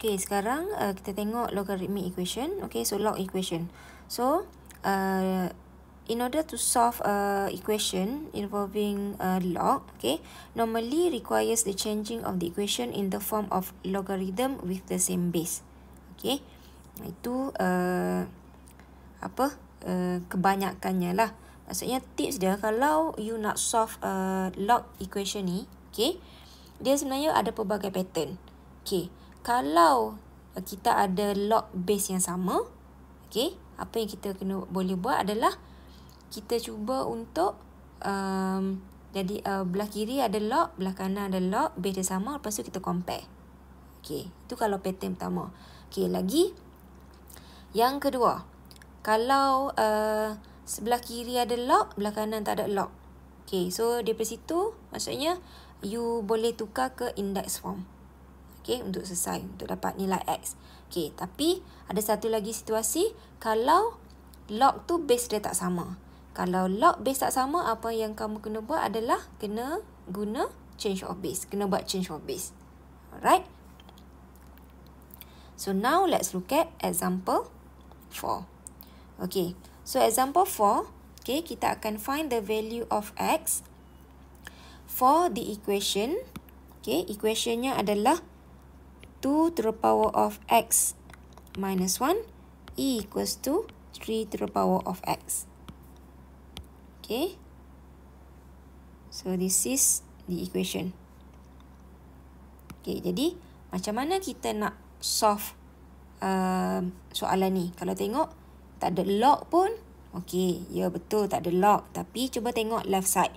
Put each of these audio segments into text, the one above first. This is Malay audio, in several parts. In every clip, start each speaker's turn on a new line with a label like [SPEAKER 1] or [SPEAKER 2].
[SPEAKER 1] Okay, sekarang uh, kita tengok logarithmic equation. Okay, so log equation. So, uh, in order to solve uh, equation involving uh, log, okay, normally requires the changing of the equation in the form of logarithm with the same base. Okay, itu uh, apa uh, kebanyakannya lah. Maksudnya tips dia kalau you nak solve uh, log equation ni, okay, dia sebenarnya ada pelbagai pattern. Okay kalau eh, kita ada log base yang sama okey apa yang kita kena boleh buat adalah kita cuba untuk um, jadi uh, belah kiri ada log belah kanan ada log base dia sama lepas tu kita compare okey itu kalau pattern pertama okey lagi yang kedua kalau uh, sebelah kiri ada log belah kanan tak ada log okey so dari situ maksudnya you boleh tukar ke index form okay, untuk selesai, untuk dapat nilai X. Okay, tapi ada satu lagi situasi, kalau log tu base dia tak sama. Kalau log base tak sama, apa yang kamu kena buat adalah kena guna change of base. Kena buat change of base. Alright? So now let's look at example 4. Okay, so example 4, okay, kita akan find the value of X for the equation. Okay, equationnya adalah 2 to the power of x minus 1 E equals to 3 to the power of x Okay So this is the equation Okay jadi macam mana kita nak solve uh, soalan ni Kalau tengok tak ada log pun Okay ya yeah, betul tak ada log Tapi cuba tengok left side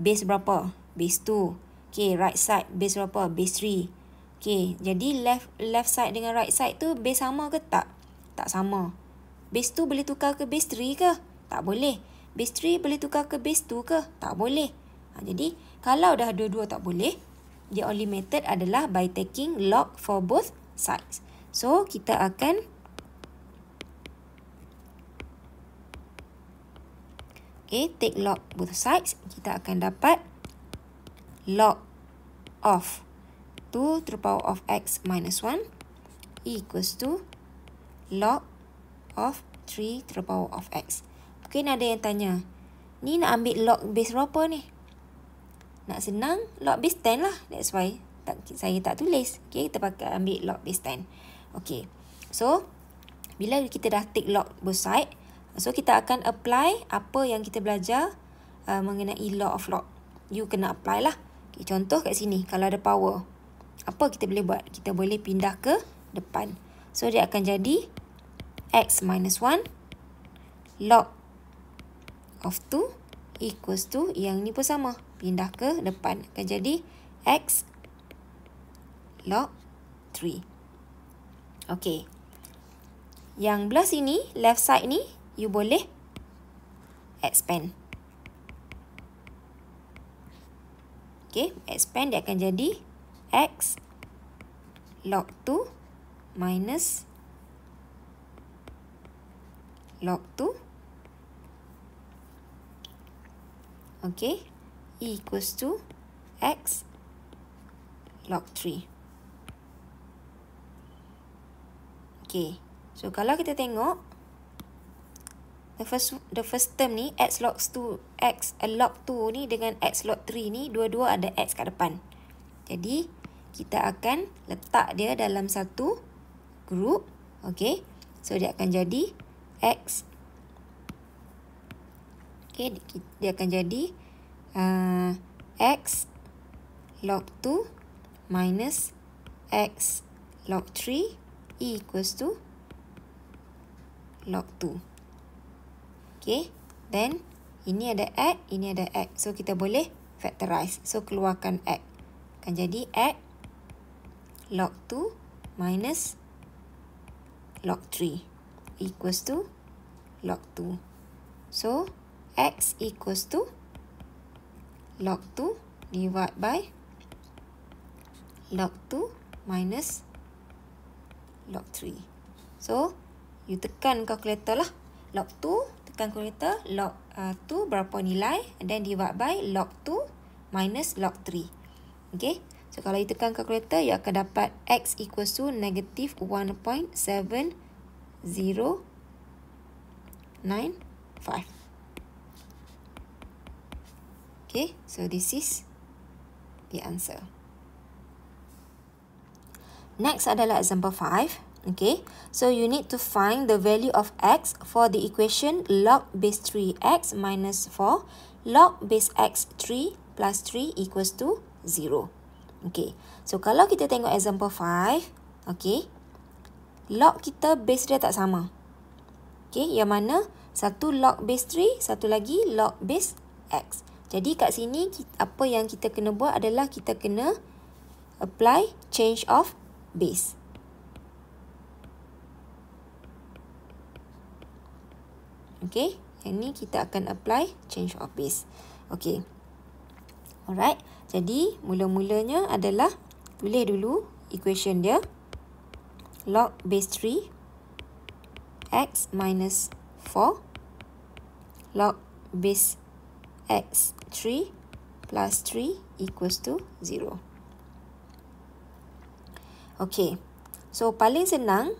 [SPEAKER 1] Base berapa? Base 2 Okay right side base berapa? Base 3 Okay, jadi left left side dengan right side tu base sama ke tak? Tak sama. Base tu boleh tukar ke base 3 ke? Tak boleh. Base 3 boleh tukar ke base 2 ke? Tak boleh. Ha, jadi, kalau dah dua-dua tak boleh, the only method adalah by taking log for both sides. So, kita akan okay, take log both sides. Kita akan dapat log of 2. 1 to the power of x minus 1 equals to log of 3 to the power of x. Okay, nak ada yang tanya, ni nak ambil log base berapa ni? Nak senang, log base 10 lah. That's why tak, saya tak tulis. Okay, kita pakai ambil log base 10. Okay, so bila kita dah take log both side, so kita akan apply apa yang kita belajar uh, mengenai log of log. You kena apply lah. Okay, contoh kat sini, kalau ada power apa kita boleh buat? Kita boleh pindah ke depan. So, dia akan jadi x minus 1 log of 2 equals to yang ni pun sama. Pindah ke depan. Akan jadi x log 3. Okay. Yang belah sini, left side ni, you boleh expand. Okay, expand dia akan jadi x log 2 minus log 2 okay e equals to x log 3 okay so kalau kita tengok the first the first term ni x log 2 x eh, log 2 ni dengan x log 3 ni dua-dua ada x kat depan jadi kita akan letak dia dalam satu group. Okay. So, dia akan jadi X. Okay. Dia akan jadi uh, X log 2 minus X log 3 e equals to log 2. Okay. Then, ini ada X, ini ada X. So, kita boleh factorize. So, keluarkan X. Akan jadi X log 2 minus log 3 equals to log 2. So, x equals to log 2 divided by log 2 minus log 3. So, you tekan kalkulator lah. Log 2 tekan kalkulator log 2 uh, berapa nilai and then divide by log 2 minus log 3. Okay, So kalau you tekan kalkulator, you akan dapat X equals to negative 1.7095. Okay, so this is the answer. Next adalah example 5. Okay, so you need to find the value of X for the equation log base 3X minus 4 log base X 3 plus 3 equals to 0. Okay. So, kalau kita tengok example 5. Okay. Log kita base dia tak sama. Okay. Yang mana satu log base 3. Satu lagi log base x. Jadi, kat sini apa yang kita kena buat adalah kita kena apply change of base. Okay. Yang ni kita akan apply change of base. Okay. Alright. Jadi, mula-mulanya adalah tulis dulu equation dia. Log base 3 x minus 4 log base x 3 plus 3 equals to 0. Okay. So, paling senang,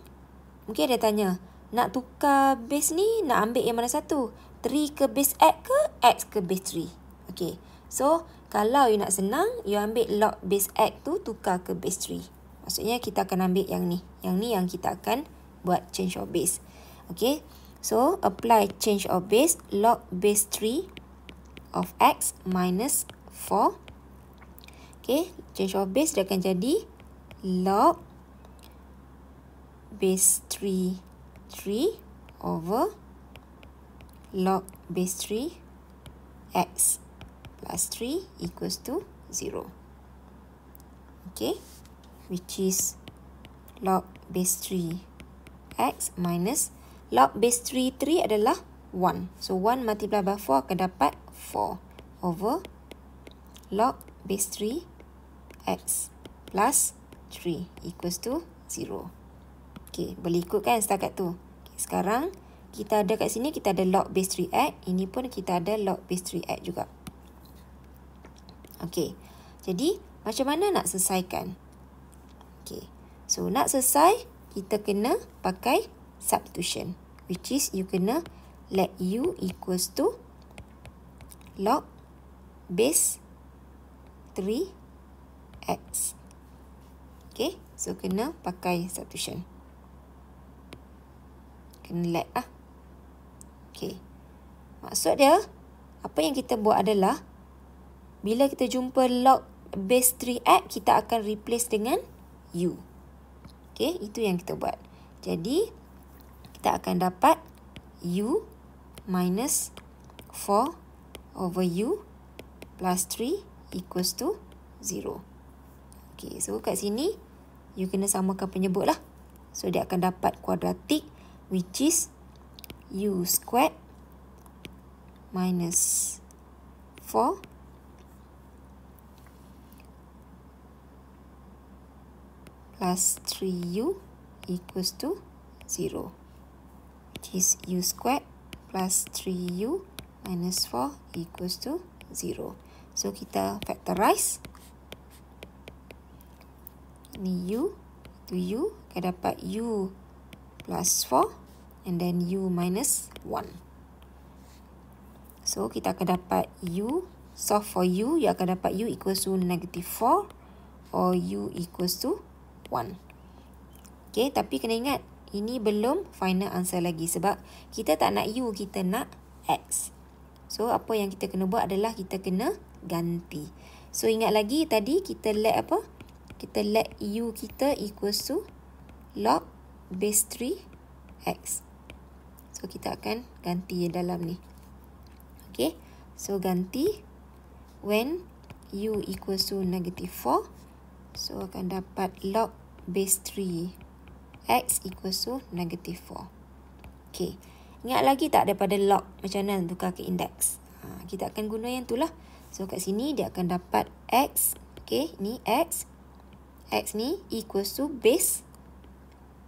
[SPEAKER 1] mungkin dia tanya, nak tukar base ni, nak ambil yang mana satu? 3 ke base x ke x ke base 3? Okay. So, kalau you nak senang, you ambil log base x tu tukar ke base 3. Maksudnya kita akan ambil yang ni. Yang ni yang kita akan buat change of base. Okay. So, apply change of base log base 3 of x minus 4. Okay. Change of base dia akan jadi log base 3 3 over log base 3 x plus 3 equals to 0. Okay, which is log base 3x minus log base 3, 3 adalah 1. So, 1 multiply by 4 akan dapat 4 over log base 3 x plus 3 equals to 0. Okay, boleh ikut kan setakat tu. Okay, sekarang kita ada kat sini, kita ada log base 3x. Ini pun kita ada log base 3x juga. Okey. Jadi, macam mana nak selesaikan? Okey. So, nak selesai, kita kena pakai substitution. Which is, you kena let u equals to log base 3x. Okey. So, kena pakai substitution. Kena let ah. Okey. Maksud dia, apa yang kita buat adalah bila kita jumpa log base 3 app, kita akan replace dengan U. Okay, itu yang kita buat. Jadi, kita akan dapat U minus 4 over U plus 3 equals to 0. Okay, so kat sini, you kena samakan penyebut lah. So, dia akan dapat quadratic which is U squared minus 4 plus 3u equals to 0. This u squared plus 3u minus 4 equals to 0. So, kita factorize. Ni u to u. Kita dapat u plus 4 and then u minus 1. So, kita akan dapat u. So, for u, you akan dapat u equals to negative 4 or u equals to One, Okay, tapi kena ingat, ini belum final answer lagi sebab kita tak nak U, kita nak X. So, apa yang kita kena buat adalah kita kena ganti. So, ingat lagi tadi kita let apa? Kita let U kita equal to log base 3X. So, kita akan ganti yang dalam ni. Okay, so ganti when U equal to negative 4. So akan dapat log base 3 x equals to negative 4. Okay. Ingat lagi tak daripada log macam mana tukar ke index? Ha, kita akan guna yang itulah. So kat sini dia akan dapat x. Okay. Ni x. X ni equals to base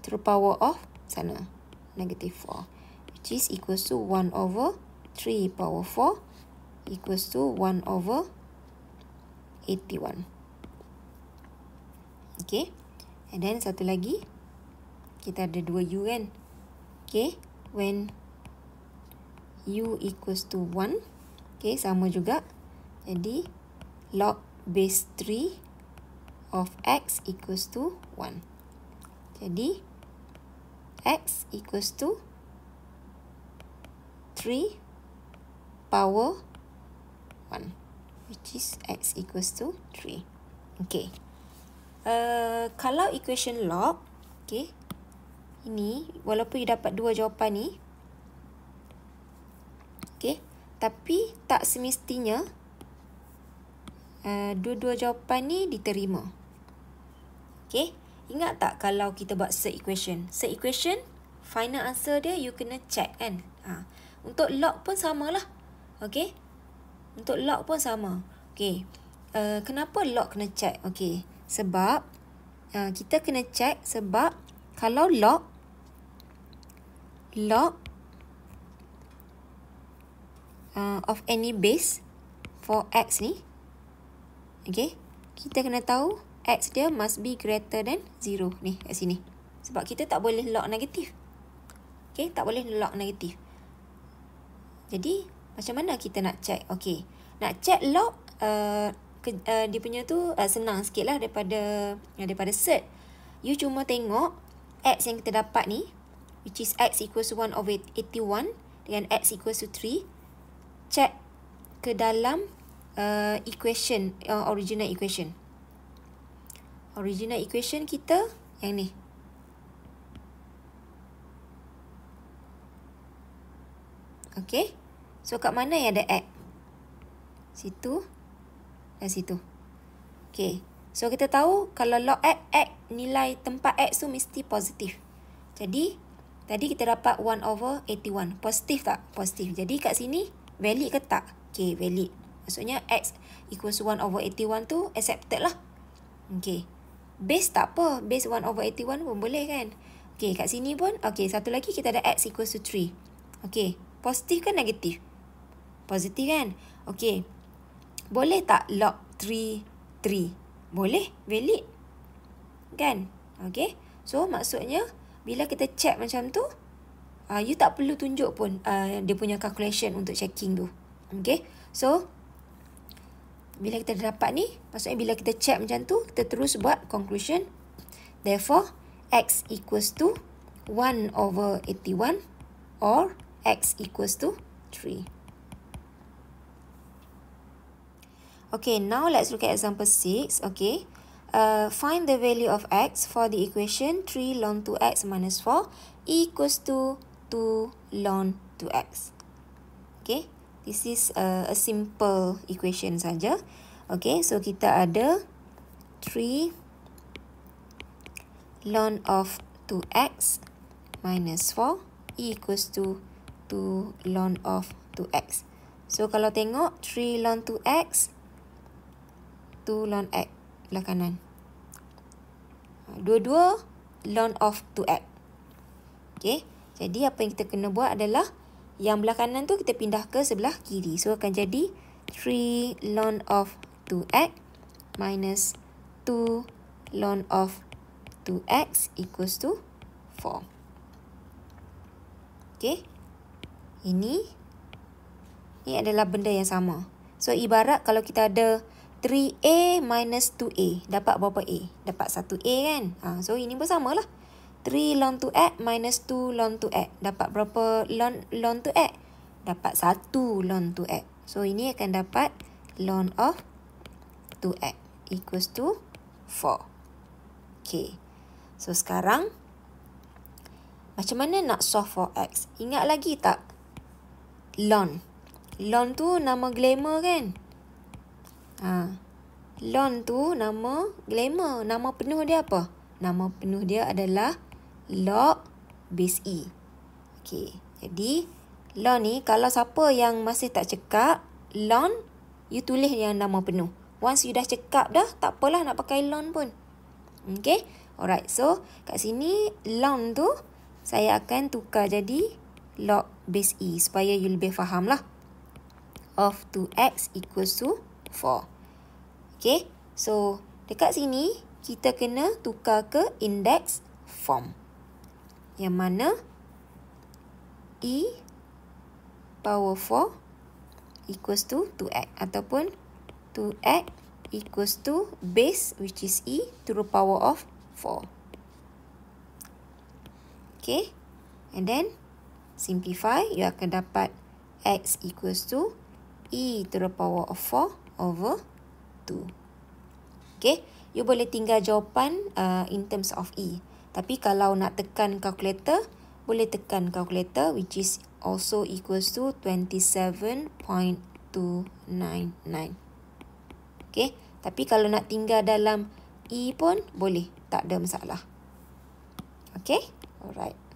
[SPEAKER 1] to the power of sana. Negative 4. Which is equals to 1 over 3 power 4 equals to 1 over 81. Okay. And then satu lagi. Kita ada dua U kan. Okay. When U equals to 1. Okay. Sama juga. Jadi log base 3 of X equals to 1. Jadi X equals to 3 power 1. Which is X equals to 3. Okay. Eh, kalau equation log okay, ini walaupun you dapat dua jawapan ni okay, tapi tak semestinya eh, dua-dua uh, jawapan ni diterima okay, ingat tak kalau kita buat set equation set equation final answer dia you kena check kan ha. untuk log pun samalah okay? untuk log pun sama okay. uh, kenapa log kena check okay sebab uh, kita kena check sebab kalau log log uh, of any base for x ni okay kita kena tahu x dia must be greater than 0 ni kat sini sebab kita tak boleh log negatif okay tak boleh log negatif jadi macam mana kita nak check okay nak check log uh, ke, uh, dia punya tu uh, senang sikit lah daripada, uh, daripada cert. You cuma tengok X yang kita dapat ni. Which is X equals 1 over 81. Dengan X equals to 3. Check ke dalam uh, equation. Uh, original equation. Original equation kita yang ni. Okay. So kat mana yang ada X? Situ. Situ. Dari situ. Okay. So kita tahu kalau log X, X nilai tempat X tu mesti positif. Jadi, tadi kita dapat 1 over 81. Positif tak? Positif. Jadi kat sini valid ke tak? Okay, valid. Maksudnya X equals 1 over 81 tu accepted lah. Okay. Base tak apa. Base 1 over 81 pun boleh kan? Okay, kat sini pun. Okay, satu lagi kita ada X equals to 3. Okay. Positif ke negatif? Positif kan? Okay boleh tak log 3, 3? Boleh, valid. Kan? Okay. So, maksudnya, bila kita check macam tu, uh, you tak perlu tunjuk pun uh, dia punya calculation untuk checking tu. Okay. So, bila kita dapat ni, maksudnya bila kita check macam tu, kita terus buat conclusion. Therefore, x equals to 1 over 81 or x equals to 3. Okay, now let's look at example 6. Okay, uh, find the value of x for the equation 3 ln 2x minus 4 equals to 2 ln 2x. Okay, this is uh, a simple equation saja. Okay, so kita ada 3 ln of 2x minus 4 equals to 2 ln of 2x. So, kalau tengok 3 ln 2x satu loan x belah kanan. Ha, dua-dua loan of to x, Okay. Jadi apa yang kita kena buat adalah yang belah kanan tu kita pindah ke sebelah kiri. So akan jadi 3 loan of to x minus 2 loan of to x equals to 4. Okay. Ini. Ini adalah benda yang sama. So ibarat kalau kita ada... 3A minus 2A. Dapat berapa A? Dapat 1A kan? Ha, so, ini pun lah. 3 long 2A minus 2 long 2A. Dapat berapa long, long 2A? Dapat 1 long 2A. So, ini akan dapat long of 2A equals to 4. Okay. So, sekarang... Macam mana nak solve for x? Ingat lagi tak? Lon. Lon tu nama glamour kan? Ha. Lon tu nama glamour. Nama penuh dia apa? Nama penuh dia adalah log base E. Okay, Jadi, Lon ni kalau siapa yang masih tak cekap, Lon, you tulis yang nama penuh. Once you dah cekap dah, tak apalah nak pakai Lon pun. Okay, Alright. So, kat sini Lon tu saya akan tukar jadi log base E supaya you lebih faham lah. Of 2x equals to 4. Okay. So, dekat sini kita kena tukar ke index form. Yang mana e power 4 equals to 2x ataupun 2x equals to base which is e to the power of 4. Okay. And then simplify you akan dapat x equals to e to the power of 4 over 2. Okay. You boleh tinggal jawapan uh, in terms of E. Tapi kalau nak tekan kalkulator, boleh tekan kalkulator which is also equals to 27.299. Okay. Tapi kalau nak tinggal dalam E pun boleh. Tak ada masalah. Okay. Alright.